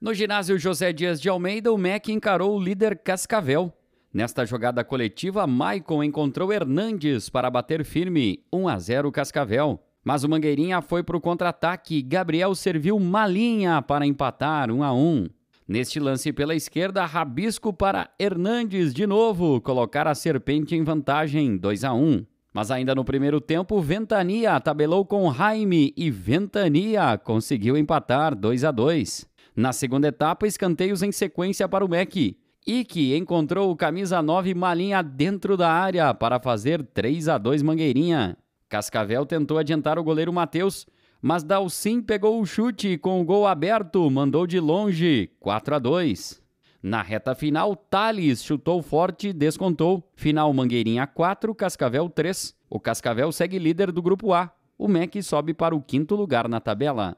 No ginásio José Dias de Almeida, o MEC encarou o líder Cascavel. Nesta jogada coletiva, Maicon encontrou Hernandes para bater firme 1 a 0 Cascavel. Mas o Mangueirinha foi para o contra-ataque. Gabriel serviu malinha para empatar 1 a 1. Neste lance pela esquerda, Rabisco para Hernandes de novo colocar a serpente em vantagem 2 a 1. Mas ainda no primeiro tempo, Ventania tabelou com Jaime e Ventania conseguiu empatar 2 a 2. Na segunda etapa, escanteios em sequência para o MEC. Ike encontrou o camisa 9 Malinha dentro da área para fazer 3 a 2 Mangueirinha. Cascavel tentou adiantar o goleiro Matheus, mas Dalcin pegou o chute com o gol aberto, mandou de longe, 4 a 2. Na reta final, Thales chutou forte, descontou. Final Mangueirinha 4, Cascavel 3. O Cascavel segue líder do grupo A. O MEC sobe para o quinto lugar na tabela.